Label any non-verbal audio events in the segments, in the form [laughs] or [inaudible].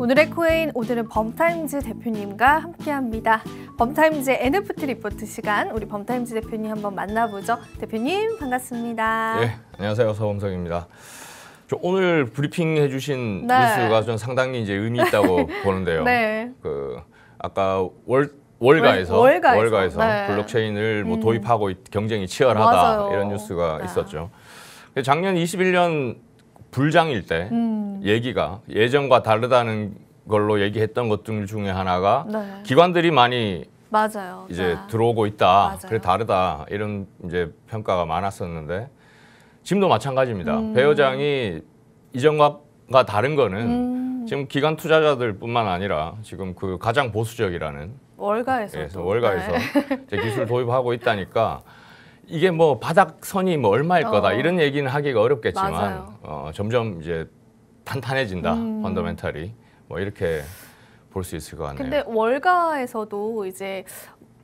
오늘의 코인 오늘은 범타임즈 대표님과 함께합니다. 범타임즈 NFT 리포트 시간 우리 범타임즈 대표님 한번 만나보죠. 대표님 반갑습니다. 네, 안녕하세요 서범석입니다. 오늘 브리핑 해주신 네. 뉴스가 좀 상당히 이제 의미 있다고 [laughs] 보는데요. 네. 그 아까 월 월가에서 월, 가에서 월가에서 네. 블록체인을 뭐 음. 도입하고 경쟁이 치열하다 맞아요. 이런 뉴스가 네. 있었죠. 작년 21년 불장일 때 음. 얘기가 예전과 다르다는 걸로 얘기했던 것들 중에 하나가 네. 기관들이 많이 맞아요. 이제 네. 들어오고 있다. 맞아요. 그래 다르다. 이런 이제 평가가 많았었는데 지금도 마찬가지입니다. 음. 배우장이 이전과 다른 거는 음. 지금 기관 투자자들뿐만 아니라 지금 그 가장 보수적이라는 월가에서 예, 월가에서 네. 기술 도입하고 있다니까 이게 뭐 바닥선이 뭐 얼마일 거다 어. 이런 얘기는 하기가 어렵겠지만 어, 점점 이제 탄탄해진다 음. 펀더멘탈이 뭐 이렇게 볼 수 있을 것 같네요. 근데 월가에서도 이제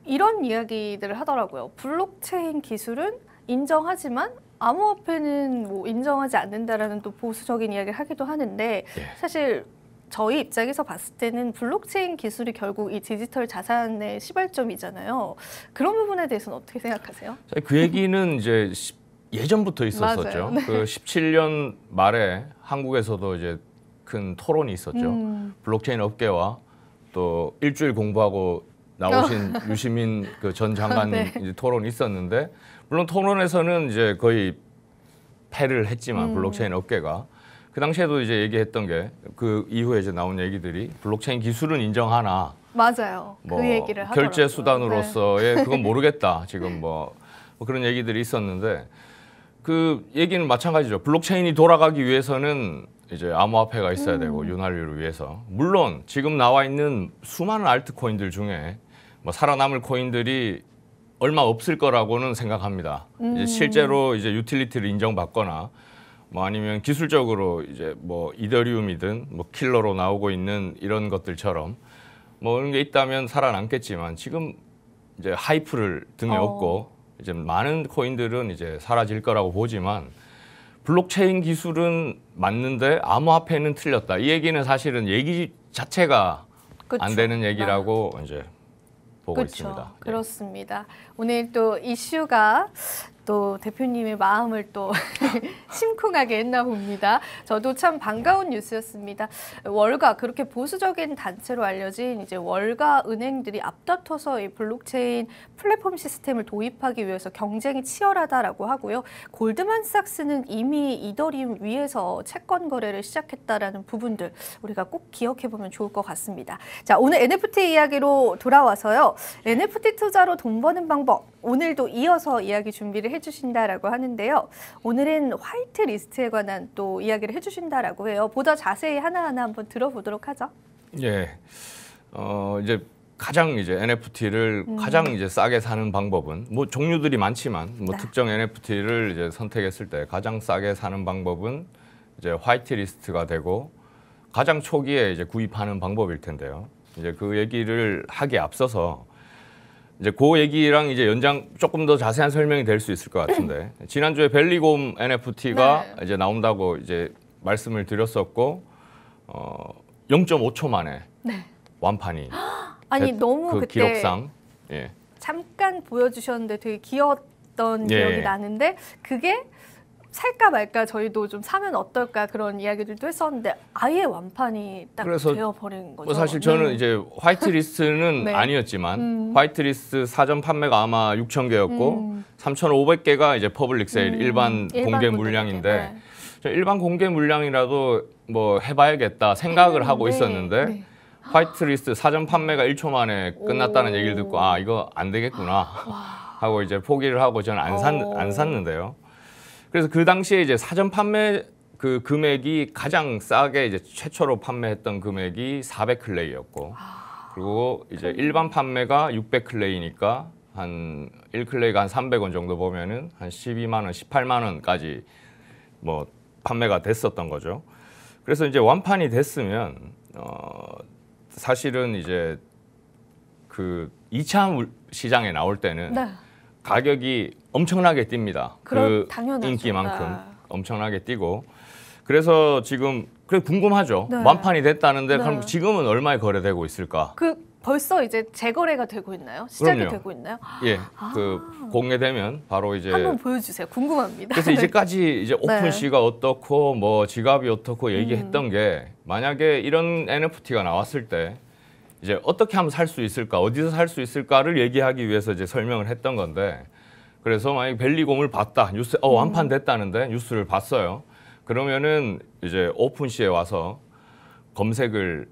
이런 이야기들을 하더라고요. 블록체인 기술은 인정하지만 암호화폐는 뭐 인정하지 않는다라는 또 보수적인 이야기를 하기도 하는데 예. 사실 저희 입장에서 봤을 때는 블록체인 기술이 결국 이 디지털 자산의 시발점이잖아요. 그런 부분에 대해서는 어떻게 생각하세요? 그 얘기는 이제 예전부터 있었었죠. 네. 그 17년 말에 한국에서도 이제 큰 토론이 있었죠. 음. 블록체인 업계와 또 일주일 공부하고 나오신 어. [laughs] 유시민 그 전 장관 네. 이제 토론이 있었는데 물론 토론에서는 이제 거의 패를 했지만 음. 블록체인 업계가 그 당시에도 이제 얘기했던 게 그 이후에 이제 나온 얘기들이 블록체인 기술은 인정하나 맞아요. 뭐그 뭐 얘기를 하더라고요. 결제 수단으로서의 네. 그건 모르겠다. [laughs] 지금 뭐, 뭐 그런 얘기들이 있었는데 그 얘기는 마찬가지죠. 블록체인이 돌아가기 위해서는 이제 암호화폐가 있어야 음. 되고 윤활유를 위해서 물론 지금 나와 있는 수많은 알트코인들 중에 뭐 살아남을 코인들이 얼마 없을 거라고는 생각합니다. 음. 이제 실제로 이제 유틸리티를 인정받거나 뭐 아니면 기술적으로 이제 뭐 이더리움이든 뭐 킬러로 나오고 있는 이런 것들처럼 뭐 이런 게 있다면 살아남겠지만 지금 이제 하이프를 등에 어. 업고 이제 많은 코인들은 이제 사라질 거라고 보지만 블록체인 기술은 맞는데 암호화폐는 틀렸다. 이 얘기는 사실은 얘기 자체가 그쵸. 안 되는 네. 얘기라고 이제 보고 그쵸. 있습니다. 네. 그렇습니다. 네. 오늘 또 이슈가 또 대표님의 마음을 또 [laughs] 심쿵하게 했나 봅니다. 저도 참 반가운 뉴스였습니다. 월가 그렇게 보수적인 단체로 알려진 이제 월가 은행들이 앞다퉈서 이 블록체인 플랫폼 시스템을 도입하기 위해서 경쟁이 치열하다라고 하고요. 골드만삭스는 이미 이더리움 위에서 채권 거래를 시작했다라는 부분들 우리가 꼭 기억해 보면 좋을 것 같습니다. 자, 오늘 NFT 이야기로 돌아와서요. NFT 투자로 돈 버는 방법 오늘도 이어서 이야기 준비를 해주신다라고 하는데요. 오늘은 화이트 리스트에 관한 또 이야기를 해주신다라고 해요. 보다 자세히 하나하나 한번 들어보도록 하죠. 예. 어, 이제 가장 이제 NFT를 음. 가장 이제 싸게 사는 방법은 뭐 종류들이 많지만 뭐 네. 특정 NFT를 이제 선택했을 때 가장 싸게 사는 방법은 이제 화이트리스트가 되고 가장 초기에 이제 구입하는 방법일 텐데요. 이제 그 얘기를 하기 앞서서 이제 그 얘기랑 이제 연장 조금 더 자세한 설명이 될 수 있을 것 같은데 [clears throat] 지난주에 벨리곰 NFT가 네. 이제 나온다고 이제 말씀을 드렸었고 어 0.5초 만에 네. 완판이 [gasps] 아니 됐, 너무 그 그때 기록상 예. 잠깐 보여주셨는데 되게 귀여웠던 예. 기억이 나는데 그게 살까 말까 저희도 좀 사면 어떨까 그런 이야기들도 했었는데 아예 완판이 딱 되어버린 거죠. 뭐 사실 저는 네. 이제 화이트리스트는 [laughs] 네. 아니었지만 음. 화이트리스트 사전 판매가 아마 6천 개였고 음. 3,500개가 이제 퍼블릭 세일 음. 일반, 일반 공개 물량인데 네. 일반 공개 물량이라도 뭐 해봐야겠다 생각을 음. 하고 네. 있었는데 네. 화이트리스트 사전 판매가 1초 만에 끝났다는 오. 얘기를 듣고 아 이거 안 되겠구나 하고 이제 포기를 하고 저는 안, 산, 안 어. 샀는데요. 그래서 그 당시에 이제 사전 판매 그 금액이 가장 싸게 이제 최초로 판매했던 금액이 400클레이였고 아, 그리고 이제 일반 판매가 600클레이니까 한 1클레이가 한 300원 정도 보면은 한 12만 원, 18만 원까지 뭐 판매가 됐었던 거죠. 그래서 이제 완판이 됐으면 어 사실은 이제 그 2차 시장에 나올 때는 네. 가격이 엄청나게 뜁니다. 그 당연하죠. 인기만큼 네. 엄청나게 뛰고 그래서 지금 그래 궁금하죠. 네. 완판이 됐다는데 네. 그럼 지금은 얼마에 거래되고 있을까? 그 벌써 이제 재거래가 되고 있나요? 시작이 그럼요. 되고 있나요? 예, 아그 공개되면 바로 이제 한번 보여주세요. 궁금합니다. 그래서 [laughs] 이제까지 이제 네. 오픈시가 네. 어떻고 뭐 지갑이 어떻고 얘기했던 음. 게 만약에 이런 NFT가 나왔을 때 이제 어떻게 하면 살 수 있을까, 어디서 살 수 있을까를 얘기하기 위해서 이제 설명을 했던 건데 그래서 만약 에 벨리곰을 봤다, 뉴스 어 음. 완판 됐다는데 뉴스를 봤어요. 그러면은 이제 오픈시에 와서 검색을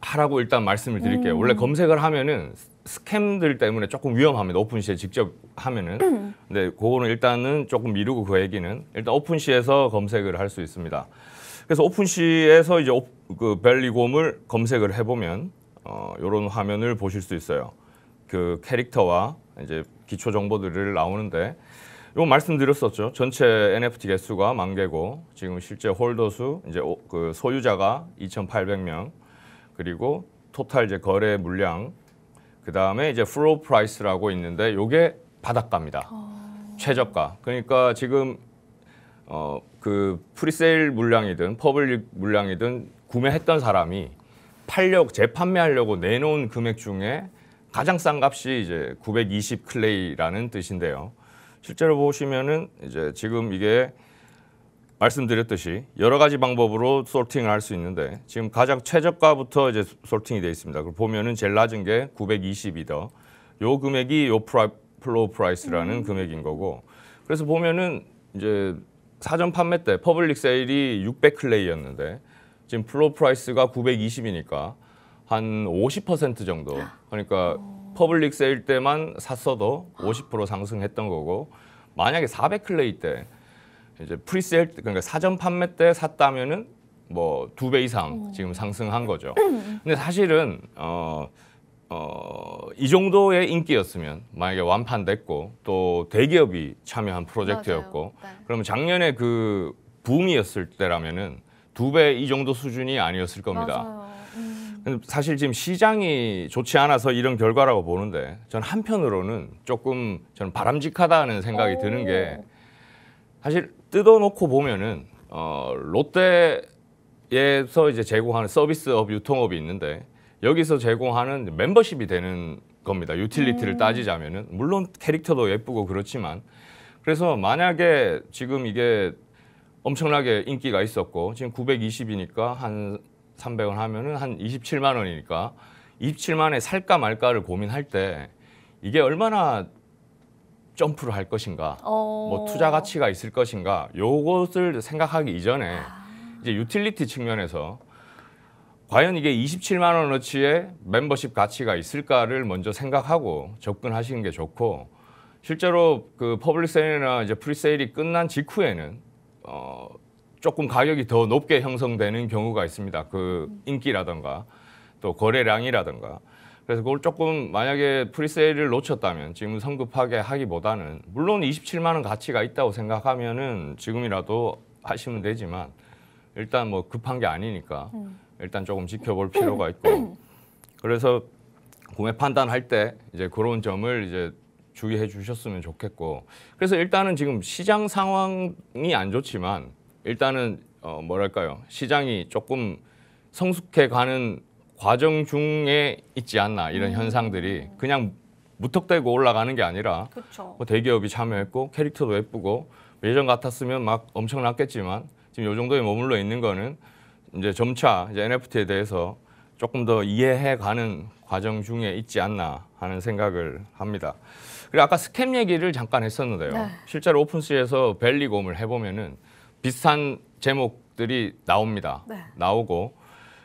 하라고 일단 말씀을 드릴게요. 음. 원래 검색을 하면은 스캠들 때문에 조금 위험합니다. 오픈시에 직접 하면은. 음. 근데 그거는 일단은 조금 미루고 그 얘기는 일단 오픈시에서 검색을 할 수 있습니다. 그래서 오픈시에서 이제 그 벨리곰을 검색을 해보면 어, 이런 화면을 보실 수 있어요. 그 캐릭터와 이제 기초 정보들을 나오는데 이거 말씀드렸었죠. 전체 NFT 개수가 만 개고 지금 실제 홀더 수 이제 그 소유자가 2,800명 그리고 토탈 이제 거래 물량 그 다음에 이제 플로 프라이스라고 있는데 이게 바닥가입니다. 어... 최저가. 그러니까 지금 어, 그 프리세일 물량이든 퍼블릭 물량이든 구매했던 사람이 팔려고 재판매하려고 내놓은 금액 중에 가장 싼 값이 이제 920 클레이라는 뜻인데요. 실제로 보시면은 이제 지금 이게 말씀드렸듯이 여러 가지 방법으로 솔팅을 할 수 있는데 지금 가장 최저가부터 이제 솔팅이 되어 있습니다. 그걸 보면은 제일 낮은 게 920이더. 요 금액이 요 프라, 플로우 프라이스라는 음. 금액인 거고. 그래서 보면은 이제 사전 판매 때 퍼블릭 세일이 600 클레이였는데 지금 플로 프라이스가 920이니까 한 50% 정도. 그러니까 퍼블릭 세일 때만 샀어도 50% 상승했던 거고 만약에 400클레이 때 이제 프리세일 그러니까 사전 판매 때 샀다면은 뭐 두 배 이상 지금 상승한 거죠. 근데 사실은 어, 어, 이 정도의 인기였으면 만약에 완판됐고 또 대기업이 참여한 프로젝트였고 네. 그러면 작년에 그 붐이었을 때라면은 두배이 정도 수준이 아니었을 겁니다. 음. 사실 지금 시장이 좋지 않아서 이런 결과라고 보는데 전 한편으로는 조금 저 바람직하다는 생각이 오. 드는 게 사실 뜯어놓고 보면은 어, 롯데에서 이제 제공하는 서비스업 유통업이 있는데 여기서 제공하는 멤버십이 되는 겁니다. 유틸리티를 음. 따지자면은 물론 캐릭터도 예쁘고 그렇지만 그래서 만약에 지금 이게 엄청나게 인기가 있었고 지금 920이니까 한 300원 하면은 한 27만 원이니까 27만에 살까 말까를 고민할 때 이게 얼마나 점프를 할 것인가, 어... 뭐 투자 가치가 있을 것인가, 요것을 생각하기 이전에 아. 이제 유틸리티 측면에서 과연 이게 27만 원어치의 멤버십 가치가 있을까를 먼저 생각하고 접근하시는 게 좋고 실제로 그 퍼블릭 세일이나 이제 프리세일이 끝난 직후에는 어, 조금 가격이 더 높게 형성되는 경우가 있습니다. 그 인기라든가 또 거래량이라든가. 그래서 그걸 조금 만약에 프리세일을 놓쳤다면 지금 성급하게 하기보다는 물론 27만 원 가치가 있다고 생각하면은 지금이라도 하시면 되지만 일단 뭐 급한 게 아니니까 음. 일단 조금 지켜볼 필요가 있고 [clears throat] 그래서 구매 판단할 때 이제 그런 점을 이제 주의해 주셨으면 좋겠고 그래서 일단은 지금 시장 상황이 안 좋지만 일단은 어 뭐랄까요 시장이 조금 성숙해 가는 과정 중에 있지 않나 이런 음. 현상들이 그냥 무턱대고 올라가는 게 아니라 뭐 대기업이 참여했고 캐릭터도 예쁘고 뭐 예전 같았으면 막 엄청났겠지만 지금 요 정도에 머물러 있는 거는 이제 점차 이제 NFT에 대해서 조금 더 이해해가는 과정 중에 있지 않나 하는 생각을 합니다. 그리고 아까 스캠 얘기를 잠깐 했었는데요. 네. 실제로 오픈스에서 벨리곰을 해보면은 비슷한 제목들이 나옵니다. 네. 나오고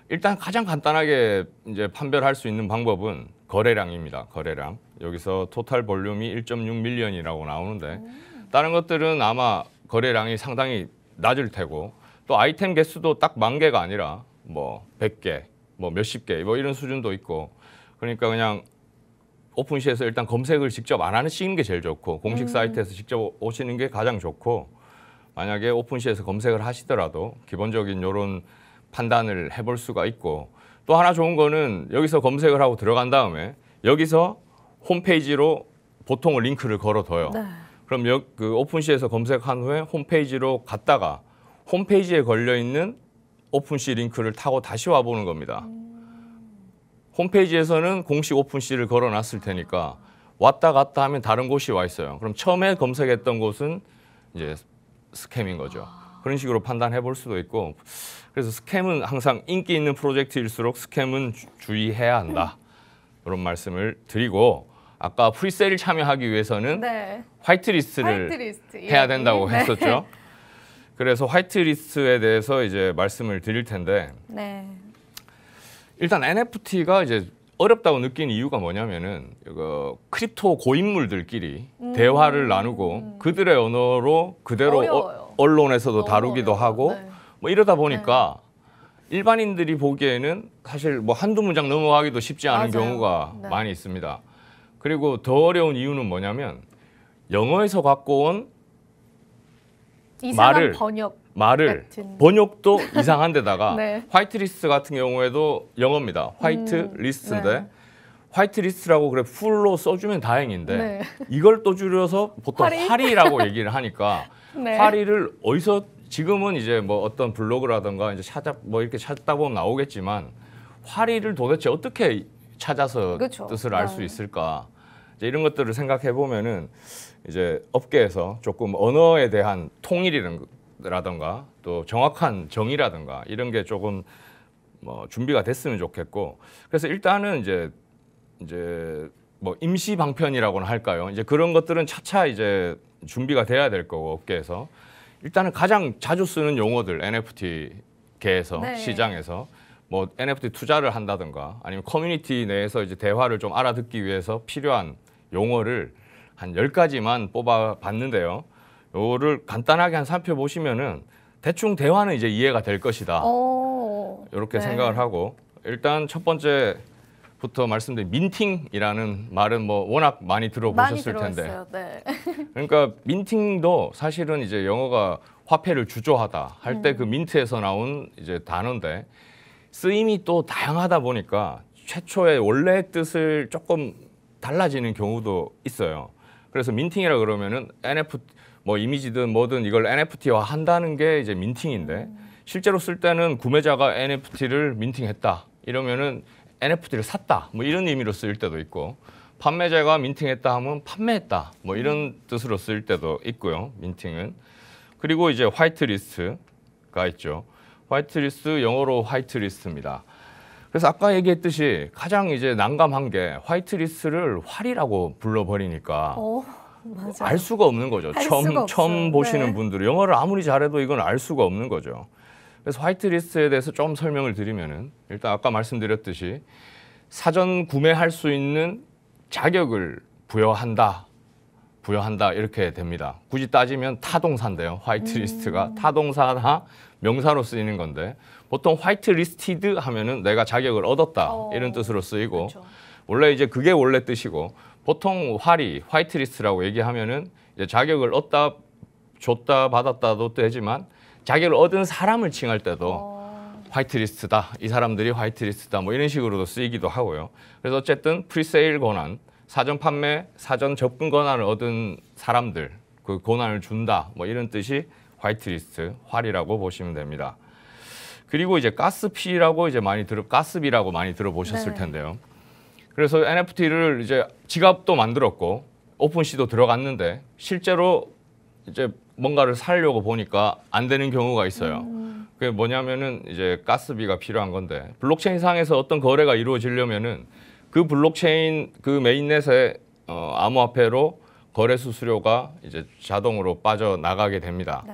일단 가장 간단하게 이제 판별할 수 있는 방법은 거래량입니다. 거래량. 여기서 토탈 볼륨이 1.6 밀리언이라고 나오는데 음. 다른 것들은 아마 거래량이 상당히 낮을 테고 또 아이템 개수도 딱 만 개가 아니라 뭐 100개, 뭐 몇십 개 뭐 이런 수준도 있고 그러니까 그냥 오픈시에서 일단 검색을 직접 안 하시는 게 제일 좋고 공식 음. 사이트에서 직접 오시는 게 가장 좋고 만약에 오픈시에서 검색을 하시더라도 기본적인 이런 판단을 해볼 수가 있고 또 하나 좋은 거는 여기서 검색을 하고 들어간 다음에 여기서 홈페이지로 보통은 링크를 걸어둬요. 네. 그럼 여, 그 오픈시에서 검색한 후에 홈페이지로 갔다가 홈페이지에 걸려 있는 오픈시 링크를 타고 다시 와보는 겁니다. 홈페이지에서는 공식 오픈시를 걸어놨을 테니까 왔다 갔다 하면 다른 곳이 와 있어요. 그럼 처음에 검색했던 곳은 이제 스캠인 거죠. 그런 식으로 판단해 볼 수도 있고 그래서 스캠은 항상 인기 있는 프로젝트일수록 스캠은 주, 의해야 한다. 이런 말씀을 드리고 아까 프리셀 참여하기 위해서는 네. 화이트리스트를 화이트리스트. 예. 해야 된다고 네. 했었죠. [laughs] 그래서 화이트리스트에 대해서 이제 말씀을 드릴 텐데 네. 일단 NFT가 이제 어렵다고 느낀 이유가 뭐냐면은 이거 크립토 고인물들끼리 음. 대화를 나누고 음. 그들의 언어로 그대로 어, 언론에서도 어려워요. 다루기도 하고 네. 뭐 이러다 보니까 네. 일반인들이 보기에는 사실 뭐 한두 문장 넘어가기도 쉽지 않은 맞아요. 경우가 네. 많이 있습니다. 그리고 더 어려운 이유는 뭐냐면 영어에서 갖고 온 말을 번역 말을 같은. 번역도 [laughs] 네. 이상한데다가 네. 화이트리스트 같은 경우에도 영어입니다. 음, 화이트 리스트인데 네. 화이트리스트라고 그래 풀로 써주면 다행인데 네. 이걸 또 줄여서 보통 화리? 라고 [laughs] 얘기를 하니까 화리를 네. 어디서 지금은 이제 뭐 어떤 블로그라든가 이제 찾아 뭐 이렇게 찾다 보면 나오겠지만 화리를 도대체 어떻게 찾아서 그쵸. 뜻을 알수 네. 있을까? 이제 이런 것들을 생각해 보면은 이제 업계에서 조금 언어에 대한 통일이라든가또 정확한 정의라든가 이런 게 조금 뭐 준비가 됐으면 좋겠고 그래서 일단은 이제 이제 뭐 임시 방편이라고는 할까요? 이제 그런 것들은 차차 이제 준비가 돼야 될 거고 업계에서 일단은 가장 자주 쓰는 용어들 NFT 계에서 네. 시장에서 뭐 NFT 투자를 한다든가 아니면 커뮤니티 내에서 이제 대화를 좀 알아듣기 위해서 필요한 용어를 한 10가지만 뽑아 봤는데요. 요거를 간단하게 한 살펴 보시면은 대충 대화는 이제 이해가 될 것이다. 이렇게 어, 네. 생각을 하고 일단 첫 번째부터 말씀드린 민팅이라는 말은 뭐 워낙 많이 들어보셨을 많이 텐데. 네. [laughs] 그러니까 민팅도 사실은 이제 영어가 화폐를 주조하다 할 때그 음. 그 민트에서 나온 이제 단어인데 쓰임이 또 다양하다 보니까 최초의 원래 뜻을 조금 달라지는 경우도 있어요. 그래서 민팅이라 그러면은 NFT 뭐 이미지든 뭐든 이걸 NFT화 한다는 게 이제 민팅인데 실제로 쓸 때는 구매자가 NFT를 민팅했다 이러면은 NFT를 샀다 뭐 이런 의미로 쓰일 때도 있고 판매자가 민팅했다 하면 판매했다 뭐 이런 뜻으로 쓰일 때도 있고요 민팅은 그리고 이제 화이트 리스트가 있죠 화이트리스트 영어로 화이트리스트입니다. 그래서 아까 얘기했듯이 가장 이제 난감한 게 화이트리스트를 활이라고 불러버리니까 어, 알 수가 없는 거죠. 처음 수가 처음 보시는 네. 분들은 영어를 아무리 잘해도 이건 알 수가 없는 거죠. 그래서 화이트리스트에 대해서 좀 설명을 드리면은 일단 아까 말씀드렸듯이 사전 구매할 수 있는 자격을 부여한다. 부여한다 이렇게 됩니다. 굳이 따지면 타동사인데요. 화이트리스트가 음. 타동사나 명사로 쓰이는 건데 보통 화이트 리스티드 하면은 내가 자격을 얻었다 어, 이런 뜻으로 쓰이고 그쵸. 그렇죠. 원래 이제 그게 원래 뜻이고 보통 활이 화이트 리스트라고 얘기하면은 이제 자격을 얻다 줬다 받았다도 되지만 자격을 얻은 사람을 칭할 때도 어... 화이트리스트다 이 사람들이 화이트리스트다 뭐 이런 식으로도 쓰이기도 하고요 그래서 어쨌든 프리세일 권한 사전 판매 사전 접근 권한을 얻은 사람들 그 권한을 준다 뭐 이런 뜻이 화이트리스트 활이라고 보시면 됩니다. 그리고 이제 가스피라고 이제 많이 들어 가스비라고 많이 들어보셨을 네. 텐데요. 그래서 NFT를 이제 지갑도 만들었고 오픈시도 들어갔는데 실제로 이제 뭔가를 살려고 보니까 안 되는 경우가 있어요. 음. 그게 뭐냐면은 이제 가스비가 필요한 건데 블록체인 상에서 어떤 거래가 이루어지려면은 그 블록체인 그 메인넷의 어, 암호화폐로 거래 수수료가 이제 자동으로 빠져나가게 됩니다. 네.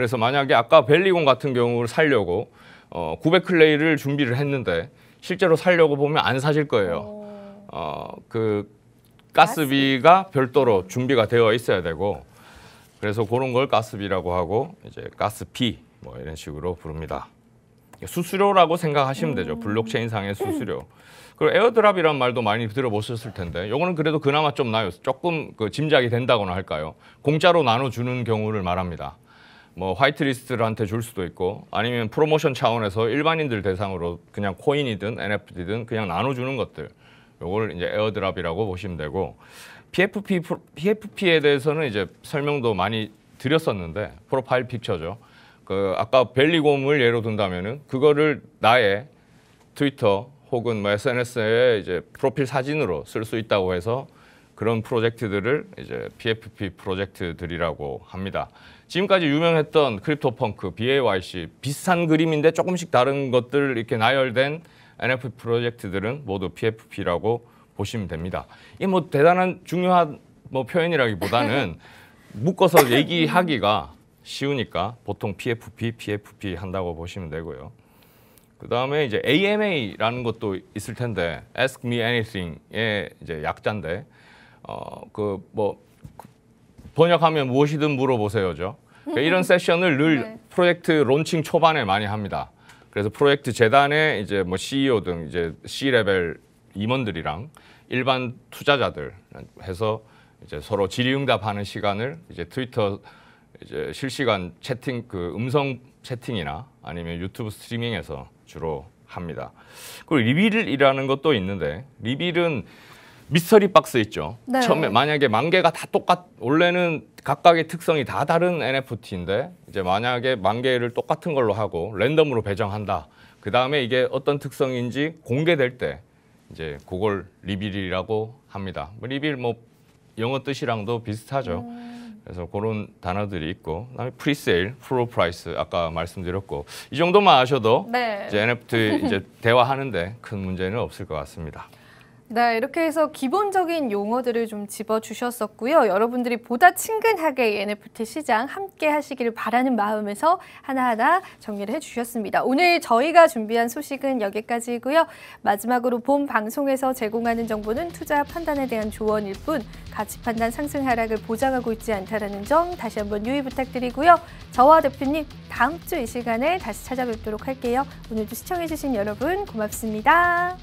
그래서 만약에 아까 벨리곤 같은 경우를 살려고 어, 900클레이를 준비를 했는데 실제로 살려고 보면 안 사실 거예요. 어, 그 가스비가 별도로 음. 준비가 되어 있어야 되고 그래서 그런 걸 가스비라고 하고 이제 가스피뭐 이런 식으로 부릅니다. 수수료라고 생각하시면 되죠. 음. 블록체인상의 수수료. 그리고 에어드랍이란 말도 많이 들어보셨을 텐데 요거는 그래도 그나마 좀 나요. 조금 그 짐작이 된다거나 할까요? 공짜로 나눠주는 경우를 말합니다. 뭐 화이트리스트한테 줄 수도 있고 아니면 프로모션 차원에서 일반인들 대상으로 그냥 코인이든 NFT든 그냥 나눠주는 것들 요걸 이제 에어드랍이라고 보시면 되고 PFP PFP에 대해서는 이제 설명도 많이 드렸었는데 프로파일 픽처죠. 그 아까 벨리곰을 예로 든다면은 그거를 나의 트위터 혹은 뭐 SNS에 이제 프로필 사진으로 쓸 수 있다고 해서 그런 프로젝트들을 이제 PFP 프로젝트들이라고 합니다. 지금까지 유명했던 크립토펑크, BAYC 비슷한 그림인데 조금씩 다른 것들 이렇게 나열된 NFT 프로젝트들은 모두 PFP라고 보시면 됩니다. 이게 뭐 대단한 중요한 뭐 표현이라기보다는 [laughs] 묶어서 얘기하기가 쉬우니까 보통 PFP, PFP 한다고 보시면 되고요. 그 다음에 이제 AMA라는 것도 있을 텐데 Ask Me Anything의 이제 약자인데 어그뭐 번역하면 무엇이든 물어보세요죠. 그러니까 이런 세션을 늘 네. 프로젝트 론칭 초반에 많이 합니다. 그래서 프로젝트 재단의 이제 뭐 CEO 등 이제 C 레벨 임원들이랑 일반 투자자들 해서 이제 서로 질의응답하는 시간을 이제 트위터 이제 실시간 채팅 그 음성 채팅이나 아니면 유튜브 스트리밍에서 주로 합니다. 그리고 리빌이라는 것도 있는데 리빌은 미스터리 박스 있죠. 네. 처음에 만약에 만 개가 다 똑같 원래는 각각의 특성이 다 다른 NFT인데 이제 만약에 만 개를 똑같은 걸로 하고 랜덤으로 배정한다. 그 다음에 이게 어떤 특성인지 공개될 때 이제 그걸 리빌이라고 합니다. 뭐 리빌 뭐 영어 뜻이랑도 비슷하죠. 음. 그래서 그런 단어들이 있고 그다음에 프리세일, 프로프라이스 아까 말씀드렸고 이 정도만 아셔도 네. 이제 NFT 이제 대화하는데 큰 문제는 없을 것 같습니다. 네, 이렇게 해서 기본적인 용어들을 좀 집어주셨었고요. 여러분들이 보다 친근하게 NFT 시장 함께 하시기를 바라는 마음에서 하나하나 정리를 해주셨습니다. 오늘 저희가 준비한 소식은 여기까지고요. 마지막으로 본 방송에서 제공하는 정보는 투자 판단에 대한 조언일 뿐 가치 판단 상승 하락을 보장하고 있지 않다라는 점 다시 한번 유의 부탁드리고요. 저와 대표님 다음 주 이 시간에 다시 찾아뵙도록 할게요. 오늘도 시청해주신 여러분 고맙습니다.